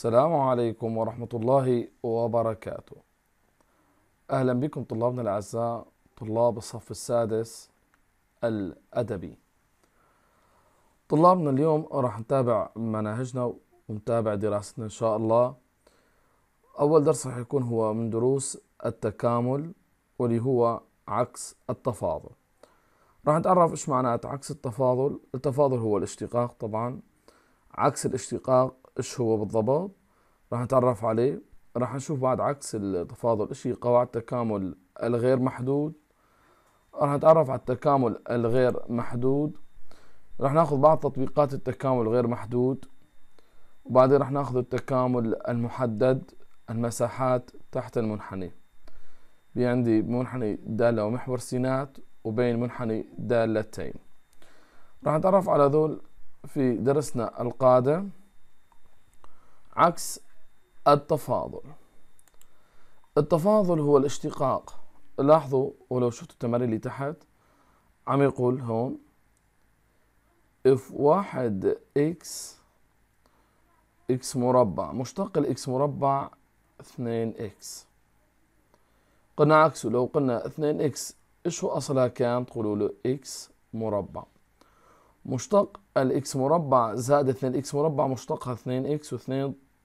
السلام عليكم ورحمة الله وبركاته أهلا بكم طلابنا الأعزاء طلاب الصف السادس الأدبي طلابنا اليوم راح نتابع مناهجنا ونتابع دراستنا إن شاء الله أول درس راح يكون هو من دروس التكامل واللي هو عكس التفاضل راح نتعرف إيش معنات عكس التفاضل التفاضل هو الاشتقاق طبعا عكس الاشتقاق ايش هو بالضبط راح نتعرف عليه راح نشوف بعد عكس التفاضل ايش هي قواعد التكامل الغير محدود راح نتعرف على التكامل الغير محدود راح ناخذ بعض تطبيقات التكامل الغير محدود وبعدين راح ناخذ التكامل المحدد المساحات تحت المنحني في عندي منحني دالة ومحور سينات وبين منحني دالتين راح نتعرف على ذول في درسنا القادم عكس التفاضل التفاضل هو الاشتقاق لاحظوا ولو شفتوا التمارين اللي تحت عم يقول هون اف واحد اكس اكس مربع مشتق الاكس مربع اثنين اكس قلنا عكسه لو قلنا اثنين اكس ايش هو اصلها كان تقولوا له اكس مربع مشتق الاكس مربع زائد 2 اكس مربع مشتقها 2 اكس و2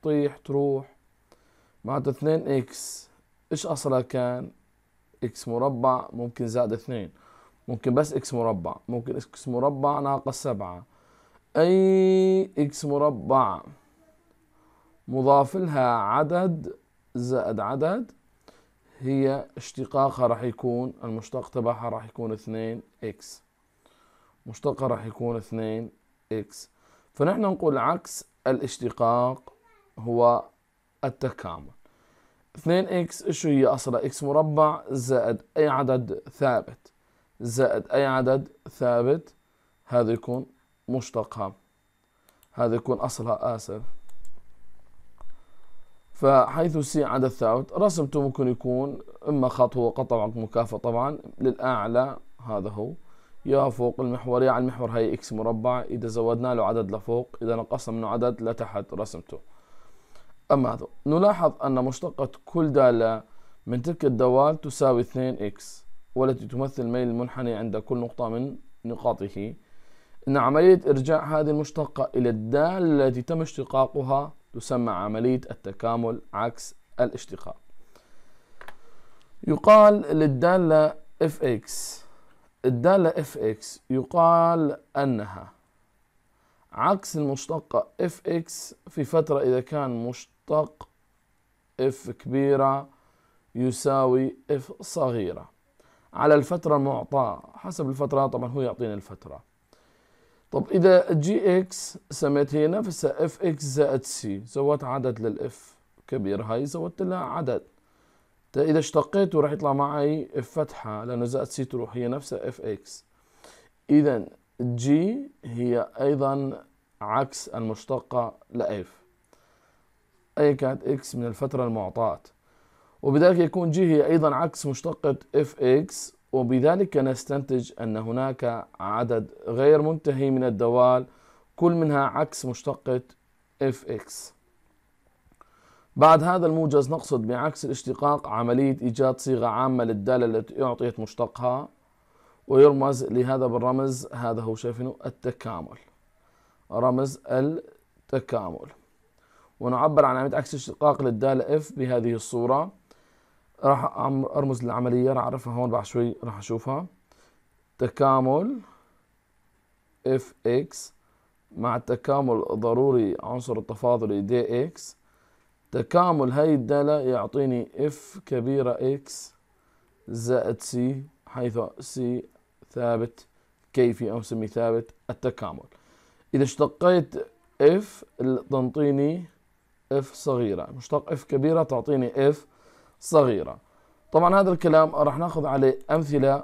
تطيح تروح معناته 2 اكس ايش اصلها كان اكس مربع ممكن زائد 2 ممكن بس اكس مربع ممكن اكس مربع ناقص 7 اي اكس مربع مضاف لها عدد زائد عدد هي اشتقاقها راح يكون المشتق تبعها راح يكون 2 اكس مشتقة راح يكون اثنين اكس فنحن نقول عكس الاشتقاق هو التكامل اثنين اكس شو هي اصلا اكس مربع زائد اي عدد ثابت زائد اي عدد ثابت هذا يكون مشتقها هذا يكون اصلها اسف فحيث سي عدد ثابت رسمته ممكن يكون اما خط هو قط مكافأة طبعا للاعلى هذا هو يا فوق يا على المحور هي إكس مربع إذا زودنا له عدد لفوق إذا نقصنا منه عدد لتحت رسمته أما هذا نلاحظ أن مشتقة كل دالة من تلك الدوال تساوي 2 إكس والتي تمثل ميل المنحني عند كل نقطة من نقاطه أن عملية إرجاع هذه المشتقة إلى الدالة التي تم اشتقاقها تسمى عملية التكامل عكس الاشتقاق يقال للدالة fx الدالة اف اكس يقال أنها عكس المشتقة اف اكس في فترة إذا كان مشتق اف كبيرة يساوي اف صغيرة على الفترة المعطاة حسب الفترة طبعا هو يعطينا الفترة طب إذا جي اكس سميت هي نفسها اف اكس زائد سي سوت عدد للإف كبير هاي سوت لها عدد اذا اشتقيته راح يطلع معي اف فتحه لانه اذا سي تروح هي نفسها اف اكس اذا جي هي ايضا عكس المشتقه لاف اي كانت اكس من الفتره المعطاه وبذلك يكون جي هي ايضا عكس مشتقه اف اكس وبذلك نستنتج ان هناك عدد غير منتهي من الدوال كل منها عكس مشتقه اف اكس بعد هذا الموجز نقصد بعكس الاشتقاق عملية إيجاد صيغة عامة للدالة التي أعطيت مشتقها ويرمز لهذا بالرمز هذا هو شايفينه التكامل رمز التكامل ونعبر عن عملية عكس الاشتقاق للدالة F بهذه الصورة راح أرمز للعملية راح أعرفها هون بعد شوي راح أشوفها تكامل Fx مع التكامل ضروري عنصر التفاضلي dx تكامل هاي الدالة يعطيني اف كبيرة اكس زائد سي حيث سي ثابت كيفي أو سمي ثابت التكامل إذا اشتقيت اف تنطيني اف صغيرة مشتق اف كبيرة تعطيني اف صغيرة طبعا هذا الكلام راح ناخذ عليه أمثلة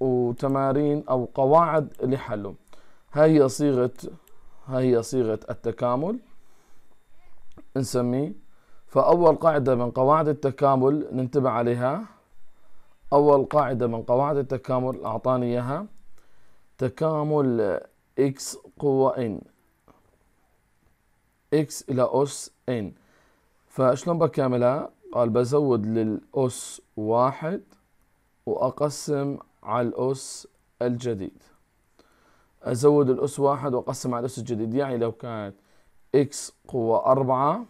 وتمارين أو قواعد لحله هاي هي صيغة هاي هي صيغة التكامل نسميه فأول قاعدة من قواعد التكامل ننتبه عليها أول قاعدة من قواعد التكامل أعطاني إياها تكامل x قوة n x إلى أس n فشلون بكاملها؟ قال بزود للأس واحد وأقسم على الأس الجديد أزود الأس واحد وأقسم على الأس الجديد يعني لو كانت x قوة أربعة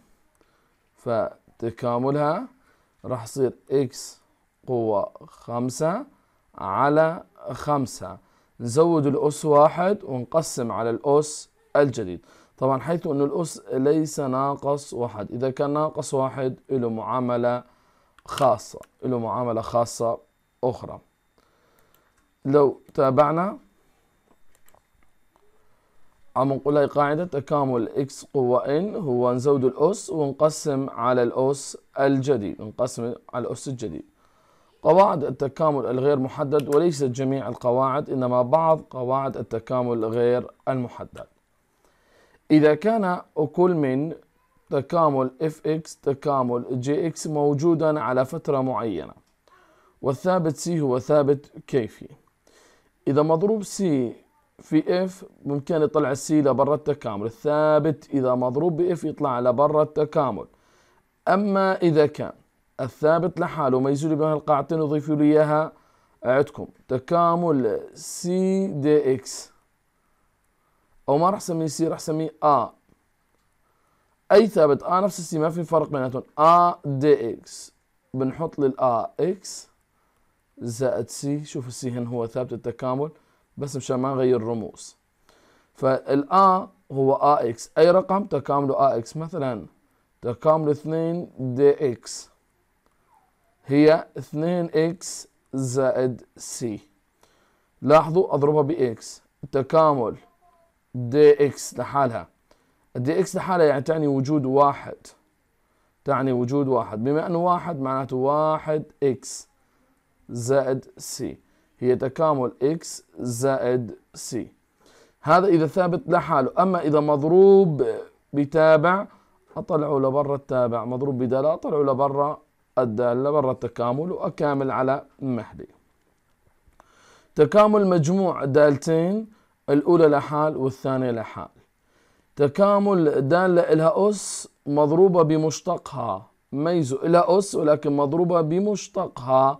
فتكاملها راح يصير اكس قوة خمسة على خمسة نزود الأس واحد ونقسم على الأس الجديد طبعا حيث أن الأس ليس ناقص واحد إذا كان ناقص واحد له معاملة خاصة له معاملة خاصة أخرى لو تابعنا عم نقول هاي قاعدة تكامل اكس قوة ان هو نزود الأس ونقسم على الأس الجديد نقسم على الأس الجديد قواعد التكامل الغير محدد وليست جميع القواعد إنما بعض قواعد التكامل غير المحدد إذا كان كل من تكامل اف اكس تكامل JX اكس موجودا على فترة معينة والثابت سي هو ثابت كيفي إذا مضروب سي في اف ممكن يطلع السي لبرا التكامل الثابت اذا مضروب باف يطلع لبرا التكامل اما اذا كان الثابت لحاله ما يزول بين القاعتين وضيفوا لي اياها عندكم تكامل سي دي اكس او ما راح اسميه سي راح اسميه ا اي ثابت ا نفس السي ما في فرق بيناتهم ا دي اكس بنحط للآ اكس زائد سي شوف السي هنا هو ثابت التكامل بس مشان ما نغير رموز فالآ هو آ إكس أي رقم تكامله آ إكس مثلا تكامل 2 دي إكس هي 2 إكس زائد سي لاحظوا أضربها بإكس تكامل دي إكس لحالها الدي إكس لحالها يعني تعني وجود واحد تعني وجود واحد بما أنه واحد معناته واحد إكس زائد سي هي تكامل إكس زائد سي هذا إذا ثابت لحاله أما إذا مضروب بتابع أطلعه لبرا التابع مضروب بدالة أطلعه لبرا الدالة برا التكامل وأكامل على محلي تكامل مجموع دالتين الأولى لحال والثانية لحال تكامل دالة إلها أس مضروبة بمشتقها ميزو إلها أس ولكن مضروبة بمشتقها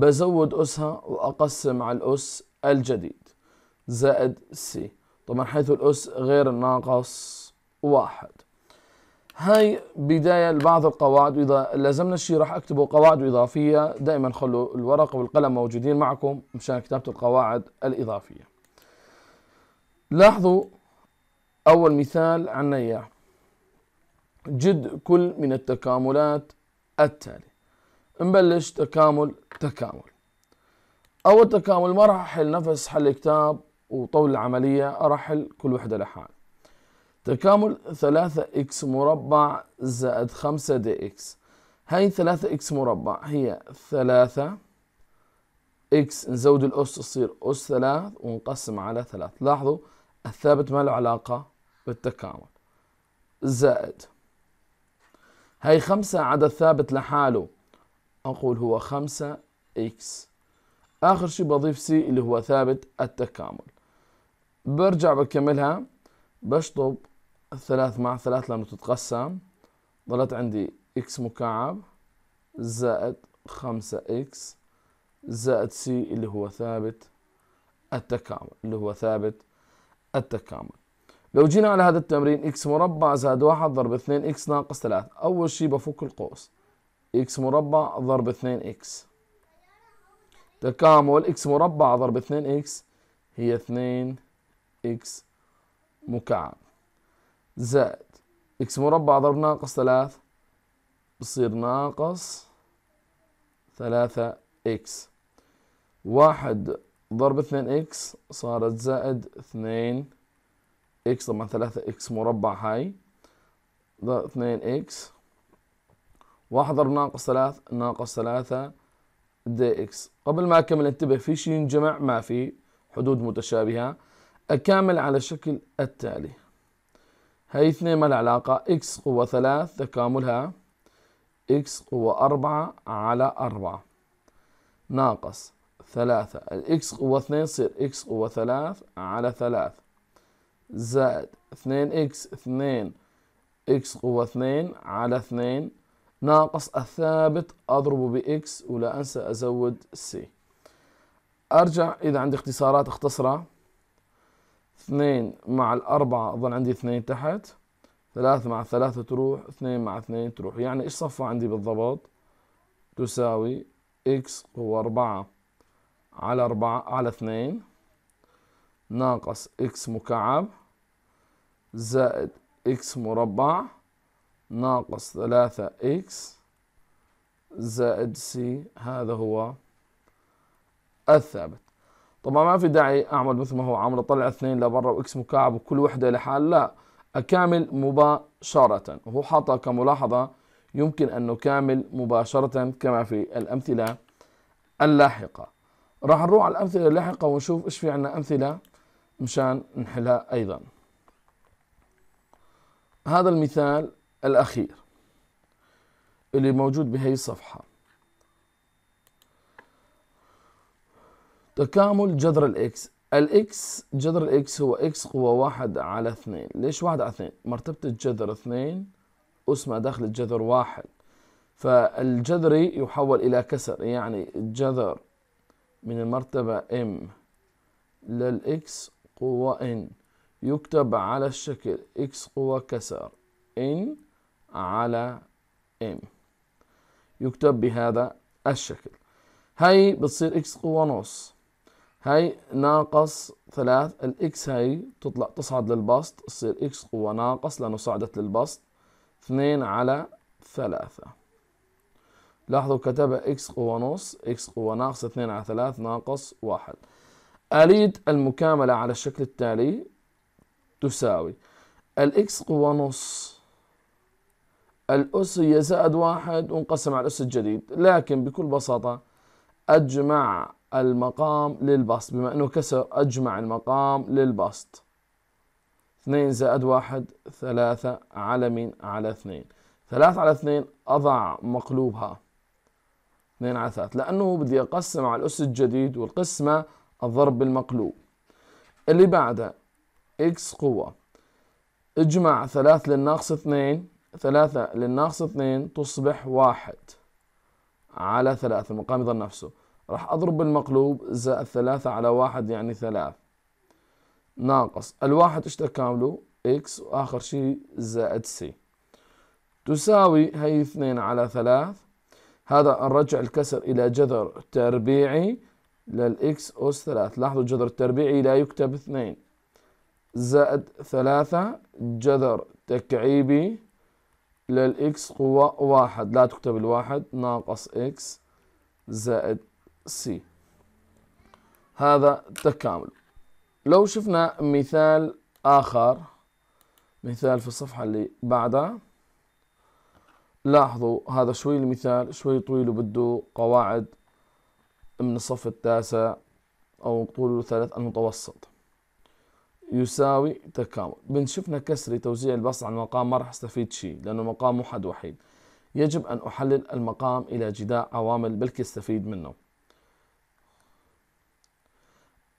بزود أسها وأقسم على الأس الجديد زائد سي طبعا حيث الأس غير الناقص واحد هاي بداية لبعض القواعد وإذا لازمنا شيء راح أكتبه قواعد إضافية دائما خلوا الورقة والقلم موجودين معكم مشان كتابة القواعد الإضافية لاحظوا أول مثال عنا إياه جد كل من التكاملات التالية نبلش تكامل تكامل أول تكامل ما راح أحل نفس حل الكتاب وطول العملية أرحل كل وحدة لحال تكامل ثلاثة إكس مربع زائد خمسة دي إكس هاي ثلاثة إكس مربع هي ثلاثة إكس نزود الأس تصير أس ثلاث ونقسم على ثلاث لاحظوا الثابت ما له علاقة بالتكامل زائد هاي خمسة عدد ثابت لحاله أقول هو خمسة إكس آخر شي بضيف سي اللي هو ثابت التكامل برجع بكملها بشطب الثلاث مع ثلاث لأنه تتقسم ظلت عندي إكس مكعب زائد خمسة إكس زائد سي اللي هو ثابت التكامل اللي هو ثابت التكامل لو جينا على هذا التمرين إكس مربع زائد واحد ضرب اثنين إكس ناقص ثلاثة أول شي بفك القوس اكس مربع ضرب 2 اكس تكامل اكس مربع ضرب 2 اكس هي 2 اكس مكعب زائد اكس مربع ضرب ناقص 3 بصير ناقص 3 اكس واحد ضرب 2 اكس صارت زائد 2 اكس طبعا 3 اكس مربع هاي 2 اكس واحد ضرب ناقص ثلاث ناقص ثلاثة دي اكس قبل ما اكمل انتبه في شيء ينجمع ما في حدود متشابهة اكامل على الشكل التالي هاي اثنين ما العلاقة اكس قوة ثلاث تكاملها اكس قوة أربعة على أربعة ناقص ثلاثة الاكس قوة اثنين يصير اكس قوة ثلاث على ثلاث زائد اثنين اكس اثنين اكس قوة اثنين على اثنين ناقص الثابت أضربه بإكس ولا أنسى أزود سي أرجع إذا عندي اختصارات اختصرها اثنين مع الأربعة أظن عندي اثنين تحت ثلاثة مع ثلاثة تروح اثنين مع اثنين تروح يعني إيش صفى عندي بالضبط تساوي إكس هو أربعة على أربعة على اثنين ناقص إكس مكعب زائد إكس مربع ناقص ثلاثة إكس زائد سي هذا هو الثابت طبعا ما في داعي أعمل مثل ما هو عامل أطلع اثنين لبرا وإكس مكعب وكل وحدة لحال لا أكامل مباشرة وهو حاطها كملاحظة يمكن أن نكامل مباشرة كما في الأمثلة اللاحقة راح نروح على الأمثلة اللاحقة ونشوف إيش في عندنا أمثلة مشان نحلها أيضا هذا المثال الأخير اللي موجود بهي الصفحة تكامل جذر الإكس الإكس جذر الإكس هو إكس قوة واحد على اثنين ليش واحد على اثنين مرتبة الجذر اثنين أسمى داخل الجذر واحد فالجذري يحول إلى كسر يعني الجذر من المرتبة ام للإكس قوة n يكتب على الشكل إكس قوة كسر n على M يكتب بهذا الشكل هاي بتصير اكس قوة نص هاي ناقص ثلاث الاكس هاي تطلع تصعد للبسط تصير اكس قوة ناقص لأنه صعدت للبسط اثنين على ثلاثة لاحظوا كتبها اكس قوة نص اكس قوة ناقص اثنين على ثلاث ناقص واحد آلية المكاملة على الشكل التالي تساوي الاكس قوة نص الأس هي زائد واحد وانقسم على الأس الجديد لكن بكل بساطة أجمع المقام للبسط بما أنه كسر أجمع المقام للبسط اثنين زائد واحد ثلاثة على مين على اثنين ثلاثة على اثنين أضع مقلوبها اثنين على ثلاثة لأنه بدي أقسم على الأس الجديد والقسمة الضرب بالمقلوب اللي بعده إكس قوة اجمع ثلاث للناقص اثنين ثلاثة للناقص اثنين تصبح واحد على ثلاثة المقام يظل نفسه راح أضرب بالمقلوب زائد ثلاثة على واحد يعني ثلاث ناقص الواحد اشتر كامله اكس وآخر شيء زائد سي تساوي هي اثنين على ثلاث هذا نرجع الكسر إلى جذر تربيعي للإكس أس ثلاث لاحظوا الجذر التربيعي لا يكتب اثنين زائد ثلاثة جذر تكعيبي للإكس قوة واحد لا تكتب الواحد ناقص إكس زائد سي هذا تكامل لو شفنا مثال آخر مثال في الصفحة اللي بعدها لاحظوا هذا شوي المثال شوي طويل وبده قواعد من الصف التاسع أو طوله ثلاث المتوسط يساوي تكامل بنشفنا كسري توزيع البسط على المقام ما راح استفيد شيء لأنه المقام مو حد وحيد يجب أن أحلل المقام إلى جداء عوامل بلكي استفيد منه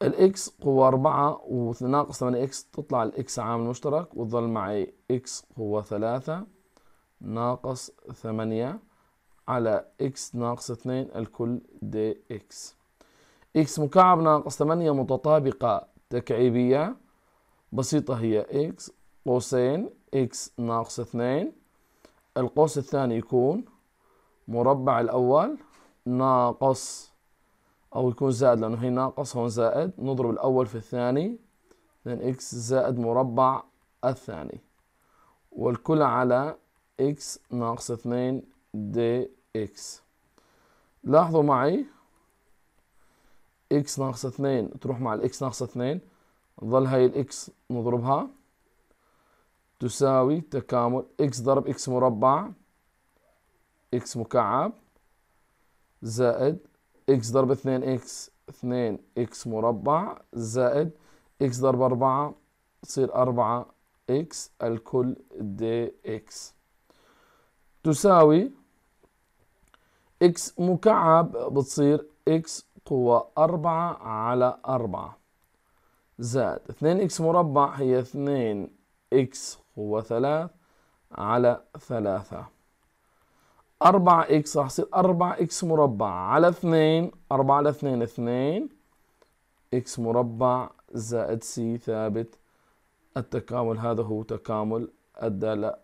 الاكس قوة 4 وناقص 8 اكس تطلع الاكس عامل مشترك وتظل معي اكس قوة 3 ناقص 8 على اكس ناقص 2 الكل دي اكس اكس مكعب ناقص 8 متطابقة تكعيبية بسيطة هي إكس قوسين إكس ناقص اثنين القوس الثاني يكون مربع الأول ناقص أو يكون زائد لأنه هي ناقص هون زائد نضرب الأول في الثاني اثنين إكس زائد مربع الثاني والكل على إكس ناقص اثنين دي إكس لاحظوا معي إكس ناقص اثنين تروح مع الإكس ناقص اثنين ظل هاي الاكس نضربها تساوي تكامل اكس ضرب اكس مربع اكس مكعب زائد اكس ضرب اثنين اكس اثنين اكس مربع زائد اكس ضرب اربعة تصير اربعة اكس الكل دي اكس تساوي اكس مكعب بتصير اكس قوة اربعة على اربعة زائد 2 اكس مربع هي 2 اكس قوة 3 على 3 4 اكس راح يصير 4 اكس مربع على 2 4 على 2 2 اكس مربع زائد سي ثابت التكامل هذا هو تكامل الدالة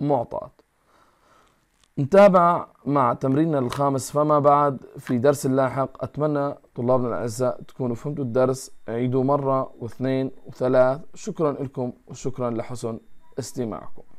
المعطاة نتابع مع تمريننا الخامس فما بعد في درس اللاحق أتمنى طلابنا الأعزاء تكونوا فهمتوا الدرس عيدوا مرة واثنين وثلاث شكرا لكم وشكرا لحسن استماعكم